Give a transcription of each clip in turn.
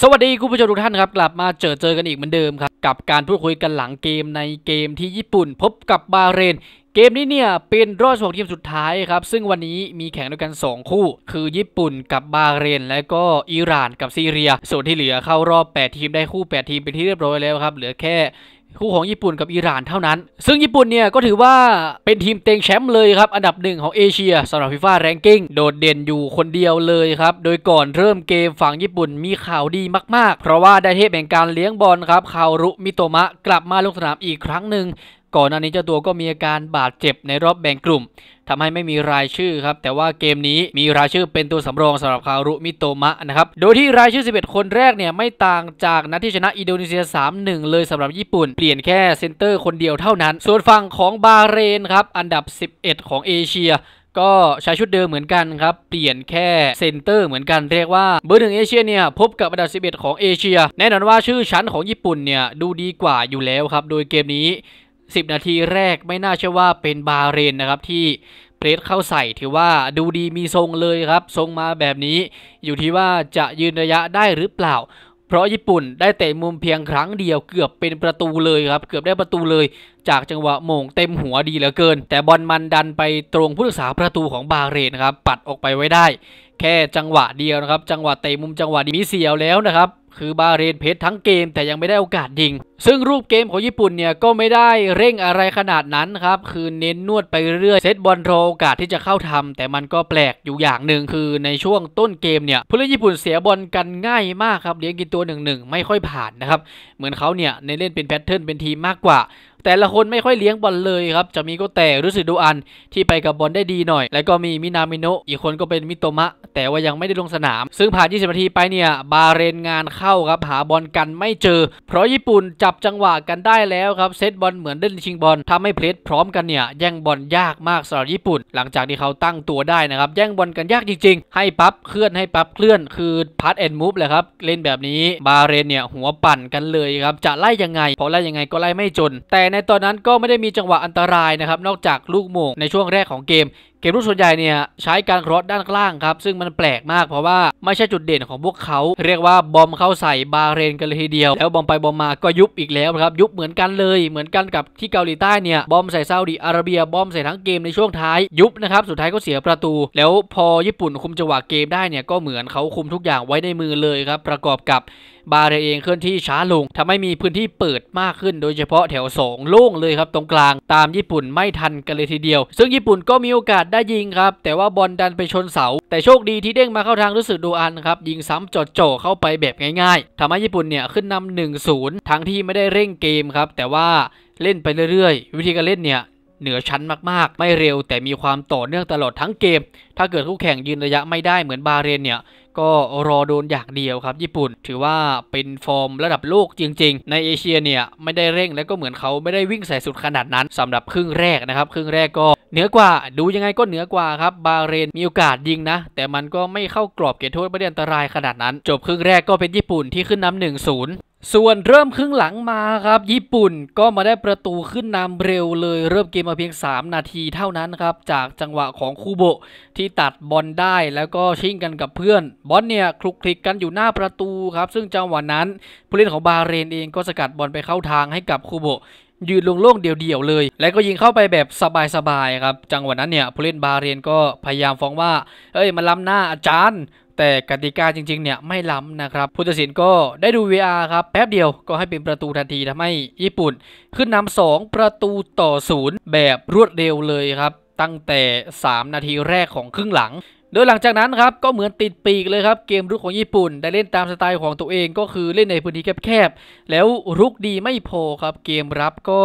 สวัสดีคุณผู้ชมทุกท่านครับกลับมาเจอเจอกันอีกเหมือนเดิมครับ กับการพูดคุยกันหลังเกมในเกมที่ญี่ปุ่น พบกับบาเรน เกมนี้เนี่ยเป็นรอบสองทีมสุดท้ายครับซึ่งวันนี้มีแข่งด้วยกัน 2 คู่ คือญี่ปุ่นกับบาเรน และก็อิหร่าน กับซีเรีย ส่วนที่เหลือเข้ารอบ 8 ทีมได้คู่ 8 ทีมเป็นที่เรียบร้อยแล้วครับเหลือแค่คู่ของญี่ปุ่นกับอิหร่านเท่านั้น ซึ่งญี่ปุ่นเนี่ยก็ถือว่าเป็นทีมเต็งแชมป์เลยครับอันดับหนึ่งของเอเชียสำหรับฟีฟ่าแรงกิ้งโดดเด่นอยู่คนเดียวเลยครับ โดยก่อนเริ่มเกมฝั่งญี่ปุ่นมีข่าวดีมากๆ เพราะว่าได้เทพแห่งการเลี้ยงบอลครับ คารุมิโตมะกลับมาลงสนามอีกครั้งหนึ่งก่อนหน้านี้เจ้าตัวก็มีอาการบาดเจ็บในรอบแบ่งกลุ่มทำให้ไม่มีรายชื่อครับแต่ว่าเกมนี้มีรายชื่อเป็นตัวสำรองสำหรับคารุมิโตมะนะครับ โดยที่รายชื่อ 11 คนแรกเนี่ยไม่ต่างจากนัดที่ชนะอินโดนีเซีย 3-1 เลยสำหรับญี่ปุ่น เปลี่ยนแค่เซนเตอร์คนเดียวเท่านั้น ส่วนฝั่งของบาเรนครับอันดับ 11 ของเอเชีย ก็ใช้ชุดเดิมเหมือนกันครับเปลี่ยนแค่เซนเตอร์ เหมือนกัน เรียกว่าเบอร์หนึ่งเอเชียเนี่ยพบกับอันดับ 11 ของเอเชียแน่นอนว่าชื่อชั้นของญี่ปุ่นเนี่ยดูดีกว่าอยู่แล้วครับโดยเกมนี้ 10 นาทีแรกไม่น่าเชื่อว่าเป็นบาเรนนะครับที่เพลสเข้าใส่ถือว่าดูดีมีทรงเลยครับ ทรงมาแบบนี้ อยู่ที่ว่าจะยืนระยะได้หรือเปล่า เพราะญี่ปุ่นได้เตะมุมเพียงครั้งเดียวเกือบเป็นประตูเลยครับเกือบได้ประตูเลย จากจังหวะโมงเต็มหัวดีเหลือเกิน แต่บอลมันดันไปตรงผู้รักษาประตูของบาเรนครับ ปัดออกไปไว้ได้ แค่จังหวะเดียวนะครับ จังหวะเตะมุมจังหวะดีมีเสียวแล้วนะครับคือบาเรนเพชรทั้งเกมแต่ยังไม่ได้โอกาสยิงซึ่งรูปเกมของญี่ปุ่นเนี่ยก็ไม่ได้เร่งอะไรขนาดนั้นครับคือเน้นนวดไปเรื่อยเซตบอลโรโอกาสที่จะเข้าทำ แต่มันก็แปลกอยู่อย่างหนึ่งคือในช่วงต้นเกมเนี่ยผู้เล่นญี่ปุ่นเสียบอลกันง่ายมากครับเลี้ยงกินตัวหนึ่งหนึ่งไม่ค่อยผ่านนะครับเหมือนเขาเนี่ยในเล่นเป็นแพทเทิร์นเป็นทีมมากกว่า แต่ละคนไม่ค่อยเลี้ยงบอลเลยครับจะมีก็แต่รู้สึกดูอันที่ไปกับบอลได้ดีหน่อย แล้วก็มีมินามิโนะอีกคนก็เป็นมิโตมะ แต่ว่ายังไม่ได้ลงสนาม ซึ่งผ่าน 20 นาทีไปเนี่ยบาเรนงานเข้าครับหาบอลกันไม่เจอ เพราะญี่ปุ่นจับจังหวะกันได้แล้วครับเซตบอลเหมือนเล่นชิงบอลทำให้เพลสพร้อมกันเนี่ยแย่งบอลยากมากสำหรับญี่ปุ่นหลังจากที่เขาตั้งตัวได้นะครับแย่งบอลกันยากจริงๆ ให้ปั๊บเคลื่อนให้ปั๊บเคลื่อนคือพัดแอนด์มูฟเลยครับเล่นแบบนี้บาเรนเนี่ยหัวปั่นกันเลยครับจะไล่ยังไงพอไล่ยังไงก็ไล่ไม่จน แต่ในตอนนั้นก็ไม่ได้มีจังหวะอันตรายนะครับนอกจากลูกโมงในช่วงแรกของเกมเกมรุกส่วนใหญ่เนี่ยใช้การครอสด้านล่างครับซึ่งมันแปลกมากเพราะว่าไม่ใช่จุดเด่นของพวกเขา เรียกว่าบอมเข้าใส่บาเรนกันเลยทีเดียว แล้วบอมไปบอมมาก็ยุบอีกแล้วครับยุบเหมือนกันเลย เหมือนกันกับที่เกาหลีใต้เนี่ยบอมใส่ซาอุดีอาระเบียบอมใส่ทั้งเกมในช่วงท้ายยุบนะครับสุดท้ายก็เสียประตูแล้วพอญี่ปุ่นคุมจังหวะเกมได้เนี่ยก็เหมือนเขาคุมทุกอย่างไว้ในมือเลยครับประกอบกับบาเรเองเคลื่อนที่ช้าลง ทำให้มีพื้นที่เปิดมากขึ้นโดยเฉพาะแถว 2 โล่งเลยครับตรงกลางตามญี่ปุ่นไม่ทันกันเลยทีเดียว ซึ่งญี่ปุ่นก็มีโอกาสได้ยิงครับ แต่ว่าบอลดันไปชนเสา แต่โชคดีที่เด้งมาเข้าทางรู้สึกดูอันครับ ยิงซ้ำจอดโจเข้าไปแบบง่ายๆ ทำให้ญี่ปุ่นเนี่ยขึ้นนำ 1-0 ทั้งที่ไม่ได้เร่งเกมครับแต่ว่าเล่นไปเรื่อยๆ วิธีการเล่นเนี่ยเหนือชั้นมากๆ ไม่เร็ว แต่มีความต่อเนื่องตลอดทั้งเกม ถ้าเกิดคู่แข่งยืนระยะไม่ได้เหมือนบาเรนเนี่ย ก็รอโดนอย่างเดียวครับญี่ปุ่น ถือว่าเป็นฟอร์มระดับโลกจริงๆ ในเอเชียเนี่ย ไม่ได้เร่งและก็เหมือนเขาไม่ได้วิ่งใส่สุดขนาดนั้น สำหรับครึ่งแรกนะครับครึ่งแรกก็เหนือกว่า ดูยังไงก็เหนือกว่าครับบาเรนมีโอกาสยิงนะแต่มันก็ไม่เข้ากรอบเกตโทษไม่เดนอันตรายขนาดนั้น จบครึ่งแรกก็เป็นญี่ปุ่นที่ขึ้นนำ1์ส่วนเริ่มครึ่งหลังมาครับ ญี่ปุ่นก็มาได้ประตูขึ้นนำเร็วเลย เริ่มเกมมาเพียง 3 นาทีเท่านั้นครับจากจังหวะของคูโบที่ตัดบอลได้แล้วก็ชิ่งกันกับเพื่อน บอลเนี่ยคลุกคลิกกันอยู่หน้าประตูครับ ซึ่งจังหวะนั้น ผู้เล่นของบาเรนเองก็สกัดบอลไปเข้าทางให้กับคูโบยืนลงโล่งเดี่ยวๆเลยและก็ยิงเข้าไปแบบสบายๆครับจังหวะนั้นเนี่ยผู้เล่นบาเรนก็พยายามฟ้องว่าเอ้ยมาล้ำหน้าอาจารย์แต่กติกาจริงๆ เนี่ยไม่ล้ำนะครับ ผู้ตัดสินก็ได้ดู VR ครับ แป๊บเดียวก็ให้เป็นประตูทันทีทำให้ญี่ปุ่น ขึ้นนำสองประตูต่อศูนย์แบบรวดเร็วเลยครับ ตั้งแต่ 3 นาทีแรกของครึ่งหลัง โดยหลังจากนั้นครับ ก็เหมือนติดปีกเลยครับ เกมรุกของญี่ปุ่น ได้เล่นตามสไตล์ของตัวเองก็คือเล่นในพื้นที่แคบๆ แล้วรุกดีไม่พอครับเกมรับก็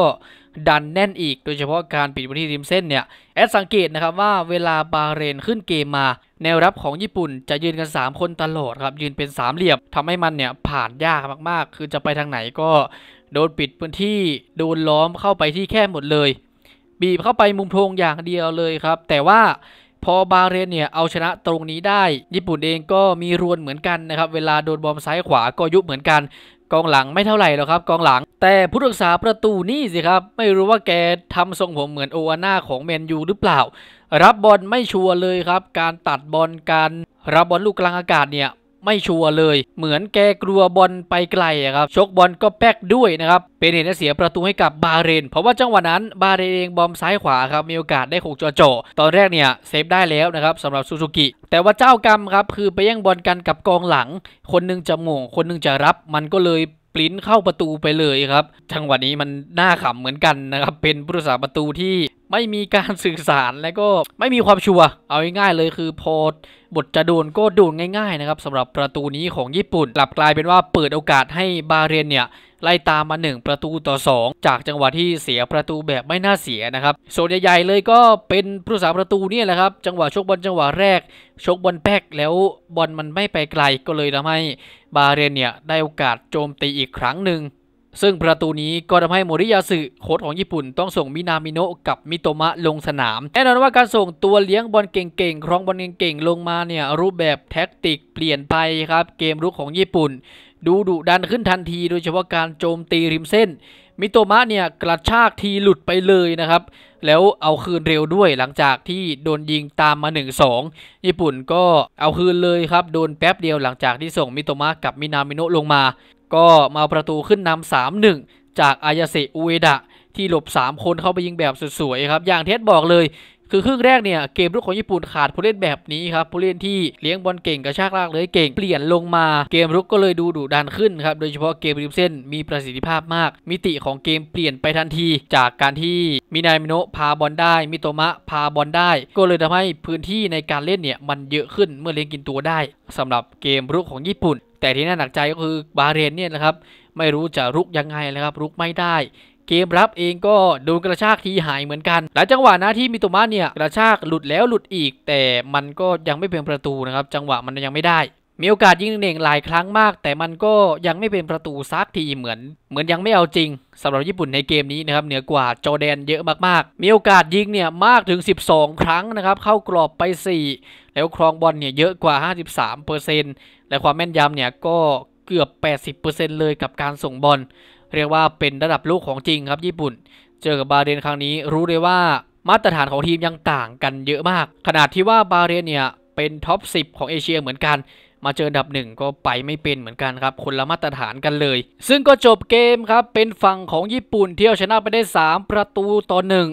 ดันแน่นอีกโดยเฉพาะการปิดพื้นที่ริมเส้นเนี่ย แอดสังเกตนะครับว่าเวลาบาเรนขึ้นเกมมา แนวรับของญี่ปุ่น จะยืนกัน 3 คนตลอดครับ ยืนเป็นสามเหลี่ยมทำให้มันเนี่ย ผ่านยากมาก ๆ คือจะไปทางไหนก็โดนปิดพื้นที่ โดนล้อมเข้าไปที่แคบหมดเลย บีบเข้าไปมุมโพรงอย่างเดียวเลยครับ แต่ว่าพอบาเรนเนี่ยเอาชนะตรงนี้ได้ ญี่ปุ่นเองก็มีรวนเหมือนกันนะครับเวลาโดนบอมซ้ายขวาก็ยุบเหมือนกัน กองหลังไม่เท่าไหร่หรอกครับกองหลังแต่ผู้รักษาประตูนี่สิครับไม่รู้ว่าแกทำทรงผมเหมือนโอวาน่าของแมนยูหรือเปล่า รับบอลไม่ชัวร์เลยครับ การตัดบอลการรับบอลลูกกลางอากาศเนี่ยไม่ชัวร์เลย เหมือนแกกลัวบอลไปไกลครับชกบอลก็แป๊กด้วยนะครับเป็นเหตุให้เสียประตูให้กับบาเรน เพราะว่าจังหวะนั้น บาเรนเองบอมซ้ายขวาครับมีโอกาสได้หกจ่อจ่อตอนแรกเนี่ยเซฟได้แล้วนะครับสำหรับซูซูกิแต่ว่าเจ้ากรรมครับคือไปแย่งบอลกันกับกองหลัง คนนึงจะหม่งคนนึงจะรับมันก็เลยปลิ้นเข้าประตูไปเลยครับจังหวะนี้มันน่าขำเหมือนกันนะครับ เป็นผู้รักษาประตูที่ไม่มีการสื่อสารและก็ไม่มีความชัวร์เอาง่ายๆเลยคือพอบทจะโดนก็โดนง่าย ๆ นะครับสำหรับประตูนี้ของญี่ปุ่นกลับกลายเป็นว่าเปิดโอกาสให้บาเรียนเนี่ยไล่ตามมา 1 ประตูต่อ 2 จากจังหวะที่เสียประตูแบบไม่น่าเสียนะครับโซนใหญ่ๆเลยก็เป็นผู้สาประตูนี่แหละครับจังหวะชกบอลจังหวะแรก ชกบอลแป๊กแล้วบอลมันไม่ไปไกล ก็เลยทำให้บาเรียนเนี่ยได้โอกาสโจมตีอีกครั้งหนึ่งซึ่งประตูนี้ก็ทำให้โมริยาสึโค้ชของญี่ปุ่นต้องส่งมินามิโนะกับมิโตมะลงสนามแน่นอนว่าการส่งตัวเลี้ยงบอลเก่งๆครองบอลเก่งๆลงมาเนี่ยรูปแบบแท็กติกเปลี่ยนไปครับ เกมรุกของญี่ปุ่นดูดุดันขึ้นทันที โดยเฉพาะการโจมตีริมเส้น มิโตมะเนี่ยกระชากทีหลุดไปเลยนะครับ แล้วเอาคืนเร็วด้วยหลังจากที่โดนยิงตามมา1-2ญี่ปุ่นก็เอาคืนเลยครับ โดนแป๊บเดียวหลังจากที่ส่งมิโตมะกับมินามิโนะลงมาก็มาประตูขึ้นนำสามหนึ่งจากอายาเซอุเอดะที่หลบ 3 คนเข้าไปยิงแบบสวยๆครับอย่างเทสบอกเลย คือครึ่งแรกเนี่ย เกมรุกของญี่ปุ่นขาดผู้เล่นแบบนี้ครับผู้เล่นที่เลี้ยงบอลเก่งกระชากลากเลยเก่งเปลี่ยนลงมาเกมรุกก็เลยดูดุดันขึ้นครับโดยเฉพาะเกมริมเส้นมีประสิทธิภาพมาก มิติของเกมเปลี่ยนไปทันที จากการที่มินายมิโนะพาบอล ได้มิโตมะพาบอลได้ ก็เลยทำให้พื้นที่ในการเล่นเนี่ยมันเยอะขึ้นเมื่อเลี้ยงกินตัวได้ สำหรับเกมรุกของญี่ปุ่นแต่ที่น่าหนักใจก็คือบาเรนเนี่ยนะครับไม่รู้จะรุกยังไงนะครับรุกไม่ได้ เกมรับเองก็โดนกระชากทีหายเหมือนกันหลายจังหวะนะที่มิโตมาเนี่ยกระชากหลุดแล้วหลุดอีก แต่มันก็ยังไม่เป็นประตูนะครับจังหวะมันยังไม่ได้ มีโอกาสยิงเน่งหลายครั้งมากแต่มันก็ยังไม่เป็นประตูซักทีเหมือน เหมือนยังไม่เอาจริง สำหรับญี่ปุ่นในเกมนี้นะครับเหนือกว่าจอแดนเยอะมากๆ มีโอกาสยิงเนี่ยมากถึง 12 ครั้งนะครับเข้ากรอบไป 4 แล้วครองบอลเนี่ยเยอะกว่า53%เและความแม่นยำเนี่ยก็เกือบ 80%เลยกับการส่งบอลเรียกว่าเป็นระดับโลกของจริงครับญี่ปุ่น เจอกับบาเรนครั้งนี้รู้เลยว่ามาตรฐานของทีมยังต่างกันเยอะมาก ขนาดที่ว่าบาเรนเนี่ยเป็นท็อป 10 ของเอเชียเหมือนกัน มาเจออันดับหนึ่งก็ไปไม่เป็นเหมือนกันครับคนละมาตรฐานกันเลย ซึ่งก็จบเกมครับเป็นฝั่งของญี่ปุ่นเที่ยวชนะไปได้ 3 ประตูต่อหนึ่ง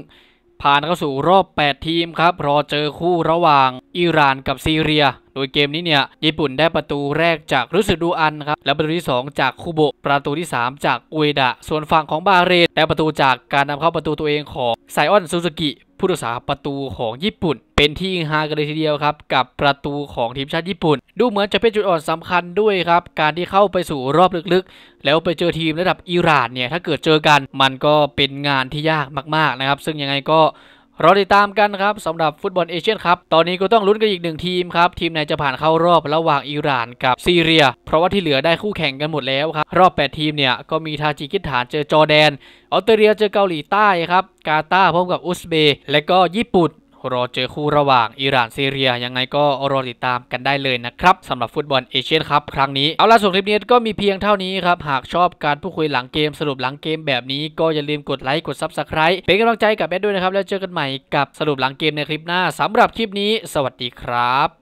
ผ่านเข้าสู่รอบ8 ทีมครับรอเจอคู่ระหว่างอิหร่านกับซีเรียโดยเกมนี้เนี่ยญี่ปุ่นได้ประตูแรกจากรุสึดูอันครับและประตูที่ 2 จากคูโบ ประตูที่ 3 จากอุเอดะส่วนฝั่งของบาเรนได้ประตูจากการนำเข้าประตูตัวเองของไซออนซูซูกิผู้รักษาประตูของญี่ปุ่น เป็นที่ฮากันเลยทีเดียวครับกับประตูของทีมชาติญี่ปุ่น ดูเหมือนจะเป็นจุดอ่อนสำคัญด้วยครับการที่เข้าไปสู่รอบลึกๆ แล้วไปเจอทีมระดับอิหร่านเนี่ยถ้าเกิดเจอกันมันก็เป็นงานที่ยากมากๆนะครับ ซึ่งยังไงก็รอติดตามกันครับสำหรับฟุตบอลเอเชียนครับตอนนี้ก็ต้องลุ้นกันอีกหนึ่งทีมครับ ทีมไหนจะผ่านเข้ารอบระหว่างอิหร่านกับซีเรีย เพราะว่าที่เหลือได้คู่แข่งกันหมดแล้วครับ รอบ 8 ทีมเนี่ยก็มีทาจิกิสถานเจอจอแดนออสเตรเลียเจอเกาหลีใต้ครับ กาตาร์พร้อมกับอุซเบและก็ญี่ปุ่นรอเจอคู่ระหว่างอิหร่านซีเรียยังไงก็รอติดตามกันได้เลยนะครับสำหรับฟุตบอลเอเชียนครับครั้งนี้ เอาล่ะส่วนคลิปนี้ก็มีเพียงเท่านี้ครับ หากชอบการพูดคุยหลังเกมสรุปหลังเกมแบบนี้ ก็อย่าลืมกดไลค์กดซับสไครป์เป็นกำลังใจกับแอดด้วยนะครับ แล้วเจอกันใหม่กับสรุปหลังเกมในคลิปหน้าสำหรับคลิปนี้สวัสดีครับ